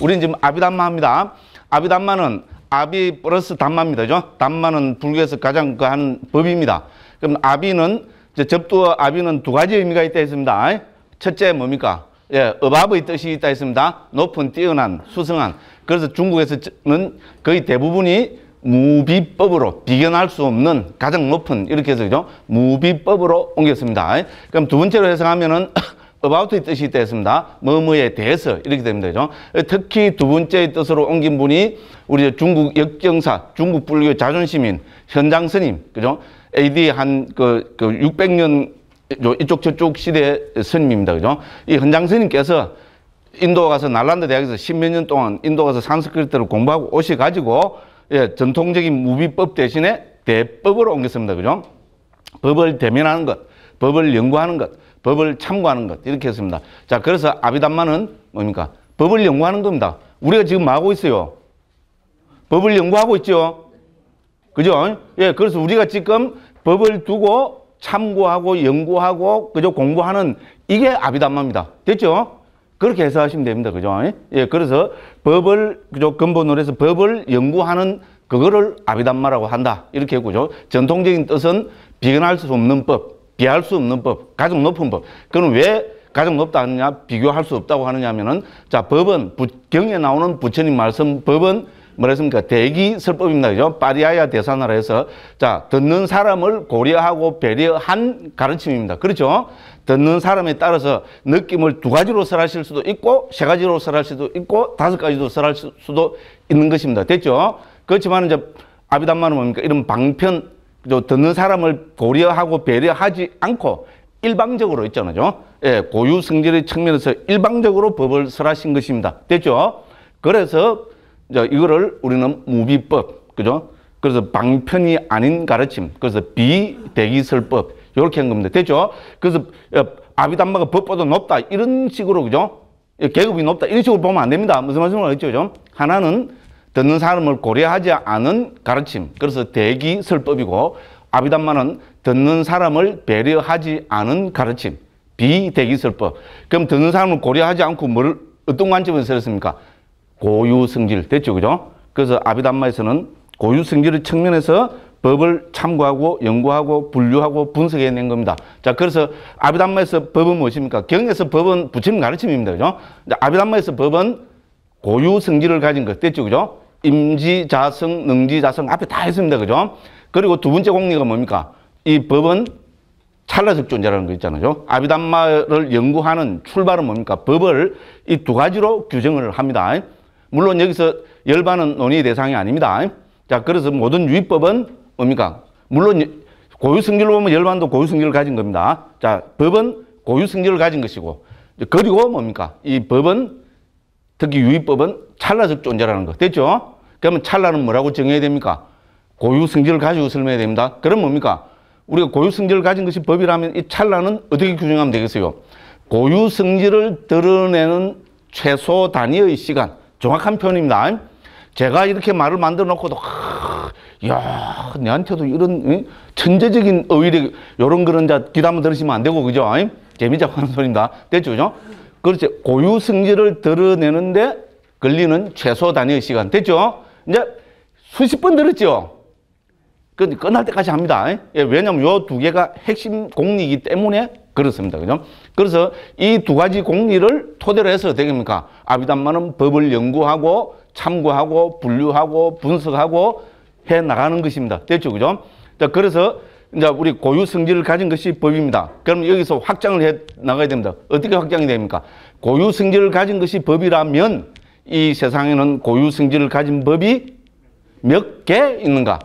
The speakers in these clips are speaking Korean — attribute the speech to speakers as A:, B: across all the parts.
A: 우린 지금 아비담마입니다. 아비담마는 아비 플러스 담마입니다. 그죠? 담마는 불교에서 가장 그한 법입니다. 그럼 아비는 접두어 아비는 두 가지 의미가 있다 했습니다. 첫째 뭡니까? 예, 업합의 뜻이 있다 했습니다. 높은, 뛰어난, 수승한. 그래서 중국에서는 거의 대부분이 무비법으로 비견할 수 없는 가장 높은 이렇게 해서 그죠? 무비법으로 옮겼습니다. 그럼 두 번째로 해석하면은 about 뜻이 됐습니다. 뭐뭐에 대해서 이렇게 됩니다. 그죠? 특히 두 번째 뜻으로 옮긴 분이 우리 중국 역경사, 중국 불교 자존심인 현장 스님, 그죠? AD 한그 그 600년 그 이쪽 저쪽 시대 스님입니다. 그죠? 이 현장 스님께서 인도 가서 날란드 대학에서 십몇 년 동안 인도 가서 산스크리트를 공부하고 오시 가지고 예, 전통적인 무비법 대신에 대법으로 옮겼습니다. 그죠? 법을 대면하는 것, 법을 연구하는 것, 법을 참고하는 것 이렇게 했습니다. 자 그래서 아비담마는 뭡니까? 법을 연구하는 겁니다. 우리가 지금 뭐 하고 있어요? 법을 연구하고 있죠. 그죠? 예, 그래서 우리가 지금 법을 두고 참고하고 연구하고 그죠 공부하는 이게 아비담마입니다. 됐죠? 그렇게 해서 하시면 됩니다. 그죠? 예, 그래서 법을 그죠 근본으로 해서 법을 연구하는 그거를 아비담마라고 한다. 이렇게 했고죠. 전통적인 뜻은 비견할 수 없는 법. 비할 수 없는 법, 가장 높은 법. 그건 왜 가장 높다 하느냐, 비교할 수 없다고 하느냐 하면은, 자, 법은, 부, 경에 나오는 부처님 말씀, 법은 뭐랬습니까? 대기설법입니다. 그죠? 파리아야 대사나라에서, 자, 듣는 사람을 고려하고 배려한 가르침입니다. 그렇죠? 듣는 사람에 따라서 느낌을 두 가지로 설하실 수도 있고, 세 가지로 설할 수도 있고, 다섯 가지로 설할 수도 있는 것입니다. 됐죠? 그렇지만 이제, 아비담마는 뭡니까? 이런 방편, 듣는 사람을 고려하고 배려하지 않고 일방적으로 있잖아요. 예, 고유 성질의 측면에서 일방적으로 법을 설하신 것입니다. 됐죠? 그래서 이거를 우리는 무비법, 그죠? 그래서 방편이 아닌 가르침, 그래서 비대기설법 이렇게 한 겁니다. 됐죠? 그래서 어, 아비담마가 법보다 높다 이런 식으로 그죠? 예, 계급이 높다 이런 식으로 보면 안 됩니다. 무슨 말씀을 하죠? 하나는 듣는 사람을 고려하지 않은 가르침. 그래서 대기 설법이고 아비담마는 듣는 사람을 배려하지 않은 가르침. 비대기 설법. 그럼 듣는 사람을 고려하지 않고 뭘 어떤 관점에서 들었습니까? 고유 성질 됐죠, 그죠? 그래서 아비담마에서는 고유 성질의 측면에서 법을 참고하고 연구하고 분류하고 분석해낸 겁니다. 자, 그래서 아비담마에서 법은 무엇입니까? 경에서 법은 부처님 가르침입니다, 그죠? 아비담마에서 법은 고유 성질을 가진 것 됐죠, 그죠? 임지자성, 능지자성 앞에 다 했습니다. 그죠? 그리고 두 번째 공리가 뭡니까? 이 법은 찰나적 존재라는 거 있잖아요. 아비담마를 연구하는 출발은 뭡니까? 법을 이 두 가지로 규정을 합니다. 물론 여기서 열반은 논의 대상이 아닙니다. 자, 그래서 모든 유입법은 뭡니까? 물론 고유 성질로 보면 열반도 고유 성질을 가진 겁니다. 자, 법은 고유 성질을 가진 것이고 그리고 뭡니까? 이 법은 특히 유입법은 찰나적 존재라는 거. 됐죠? 그러면 찰나는 뭐라고 정해야 됩니까? 고유 성질을 가지고 설명해야 됩니다. 그럼 뭡니까? 우리가 고유 성질을 가진 것이 법이라면 이 찰나는 어떻게 규정하면 되겠어요? 고유 성질을 드러내는 최소 단위의 시간. 정확한 표현입니다. 제가 이렇게 말을 만들어 놓고도 야 내한테도 이런 천재적인 의리 이런 그런 자 기담을 들으시면 안 되고 그죠? 재미자고 소리입니다. 됐죠? 그죠? 그렇지. 고유 성질을 드러내는데 걸리는 최소 단위의 시간. 됐죠? 이제 수십 번 들었죠? 그, 끝날 때까지 합니다. 예, 왜냐면 하요두 개가 핵심 공리이기 때문에 그렇습니다. 그죠? 그래서 이 두 가지 공리를 토대로 해서 되겠습니까? 아비담마는 법을 연구하고 참고하고 분류하고 분석하고 해 나가는 것입니다. 됐죠? 그죠? 자, 그래서 이제 우리 고유 성질을 가진 것이 법입니다. 그럼 여기서 확장을 해 나가야 됩니다. 어떻게 확장이 됩니까? 고유 성질을 가진 것이 법이라면 이 세상에는 고유 성질을 가진 법이 몇 개 있는가?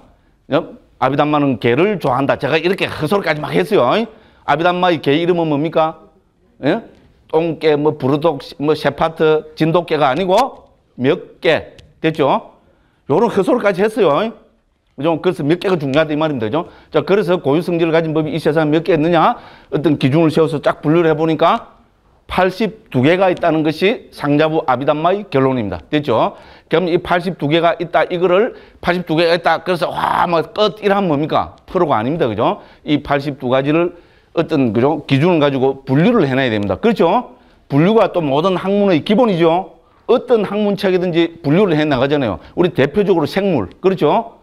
A: 어? 아비담마는 개를 좋아한다. 제가 이렇게 헛소리까지 막 했어요. 아비담마의 개 이름은 뭡니까? 예? 똥개, 뭐 부르독, 뭐 셰파트, 진돗개가 아니고 몇 개. 됐죠? 요런 헛소리까지 했어요. 그죠? 그래서 몇 개가 중요하다 이 말입니다. 그죠? 자, 그래서 고유 성질을 가진 법이 이 세상에 몇 개 있느냐? 어떤 기준을 세워서 쫙 분류를 해보니까 82개가 있다는 것이 상자부 아비담마의 결론입니다. 됐죠? 그럼 이 82개가 있다, 이거를 82개가 있다, 그래서 와, 막 끝, 이러면 뭡니까? 프로가 아닙니다. 그죠? 이 82가지를 어떤, 그죠? 기준을 가지고 분류를 해놔야 됩니다. 그렇죠? 분류가 또 모든 학문의 기본이죠? 어떤 학문책이든지 분류를 해 나가잖아요. 우리 대표적으로 생물, 그렇죠?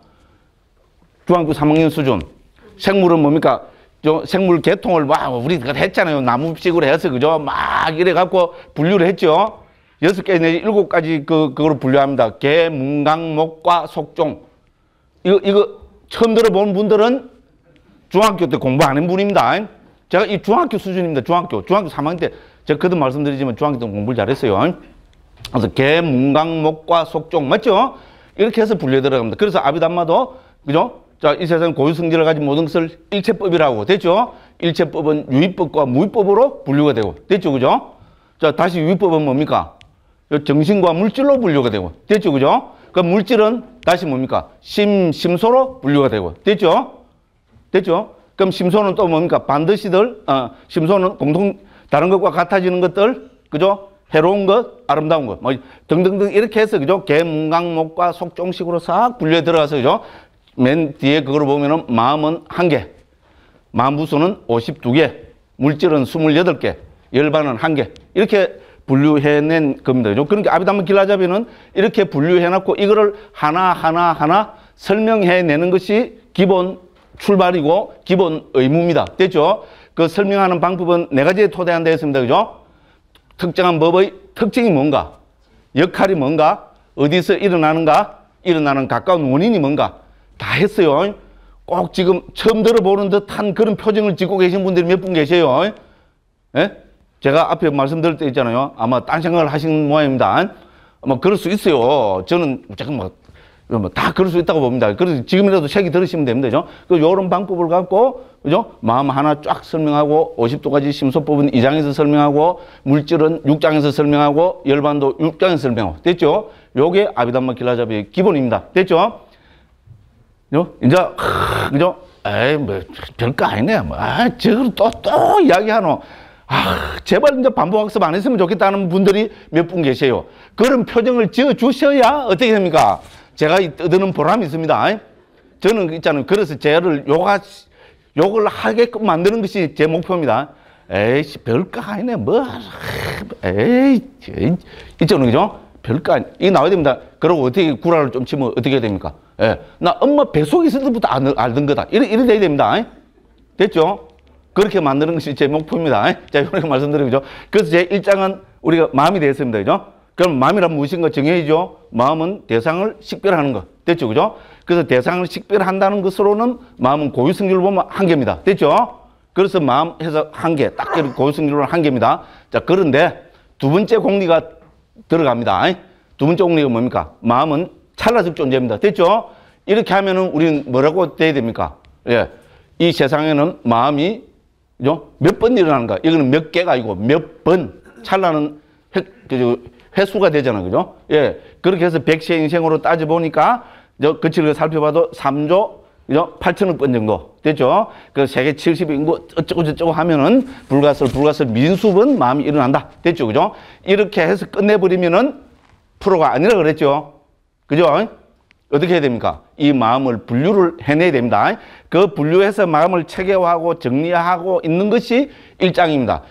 A: 중학교 3학년 수준. 생물은 뭡니까? 생물 계통을막 우리 그 했잖아요. 나무식으로 해서 그죠? 막 이래 갖고 분류를 했죠. 여섯 개 내지 네, 일곱 가지 그 그걸 분류합니다. 개, 문강목과 속종. 이거 이거 처음 들어본 분들은 중학교 때 공부 안한 분입니다. 제가 이 중학교 수준입니다. 중학교 중학교 3학년 때 제가 그도 말씀드리지만 중학교 때 공부를 잘했어요. 그래서 개, 문강목과 속종 맞죠? 이렇게 해서 분류 해 들어갑니다. 그래서 아비담마도 그죠? 자, 이 세상 고유 성질을 가진 모든 것을 일체법이라고 됐죠? 일체법은 유의법과 무의법으로 분류가 되고 됐죠, 그죠? 자, 다시 유의법은 뭡니까? 정신과 물질로 분류가 되고 됐죠, 그죠? 그 물질은 다시 뭡니까? 심, 심소로 분류가 되고 됐죠? 됐죠? 그럼 심소는 또 뭡니까? 반드시들, 어, 심소는 공통, 다른 것과 같아지는 것들, 그죠? 해로운 것, 아름다운 것, 뭐 등등등 이렇게 해서 그죠? 개문강목과 속종식으로 싹 분류해 들어가서 그죠? 맨 뒤에 그걸 보면은 마음은 한개 만부수는 52개, 물질은 28개, 열반은 한개 이렇게 분류해낸 겁니다. 그러니까 아비담 길라잡이는 이렇게 분류해놨고 이거를 하나하나 하나, 하나 설명해내는 것이 기본 출발이고 기본 의무입니다. 됐죠? 그 설명하는 방법은 네 가지에 토대한다 했습니다. 그죠? 특정한 법의 특징이 뭔가? 역할이 뭔가? 어디서 일어나는가? 일어나는 가까운 원인이 뭔가? 다 했어요. 꼭 지금 처음 들어보는 듯한 그런 표정을 짓고 계신 분들이 몇 분 계세요. 예? 제가 앞에 말씀드릴 때 있잖아요. 아마 딴 생각을 하신 모양입니다. 뭐 그럴 수 있어요. 저는 잠깐뭐다 뭐 그럴 수 있다고 봅니다. 그래서 지금이라도 책이 들으시면 됩니다. 그 요런 방법을 갖고, 그죠? 마음 하나 쫙 설명하고, 50도까지 심소법은 2장에서 설명하고, 물질은 6장에서 설명하고, 열반도 6장에서 설명하고. 됐죠? 요게 아비담마 길라잡이의 기본입니다. 됐죠? 요? 이제 그죠? 에이 뭐 별거 아니네. 뭐아 저걸 또또 이야기하노. 아, 제발 이제 반복학습 안 했으면 좋겠다는 분들이 몇 분 계세요. 그런 표정을 지어 주셔야 어떻게 됩니까? 제가 드는 보람이 있습니다. 저는 있잖아요. 그래서 제를 요가, 욕을 하게끔 만드는 것이 제 목표입니다. 에이씨, 별거 아니네. 뭐, 에이, 있잖아요. 그죠? 별거 아니. 이 나와야 됩니다. 그리고 어떻게 구라를 좀 치면 어떻게 됩니까? 예, 나 엄마 배속에 있을 때부터 아는, 알던 거다. 이래, 이래 돼야 됩니다. 예? 됐죠? 그렇게 만드는 것이 제 목표입니다. 자, 예? 이렇게 말씀드리죠. 그래서 제 1장은 우리가 마음이 되었습니다. 그죠? 그럼 마음이란 무엇인가 정해야죠. 마음은 대상을 식별하는 것. 됐죠? 그죠? 그래서 대상을 식별한다는 것으로는 마음은 고유성질로 보면 한계입니다. 됐죠? 그래서 마음 해석 한계, 딱고유성질로 한계입니다. 자, 그런데 두 번째 공리가 들어갑니다. 예? 두 번째 공리가 뭡니까? 마음은 찰나적 존재입니다. 됐죠? 이렇게 하면은 우리는 뭐라고 돼야 됩니까? 예. 이 세상에는 마음이 몇 번 일어나는가? 이거는 몇 개가 아니고 몇 번 찰나는 회, 횟수가 그, 되잖아. 그죠? 예. 그렇게 해서 백세 인생으로 따져보니까 저 거칠게 살펴봐도 3조 그죠? 8천억 번 정도 됐죠? 그 세계 7 0 인구 어쩌고저쩌고 하면은 불가설 불가설 민수분 마음이 일어난다. 됐죠? 그죠? 이렇게 해서 끝내버리면은 프로가 아니라 그랬죠. 그죠? 어떻게 해야 됩니까? 이 마음을 분류를 해내야 됩니다. 그 분류해서 마음을 체계화하고 정리하고 있는 것이 일장입니다.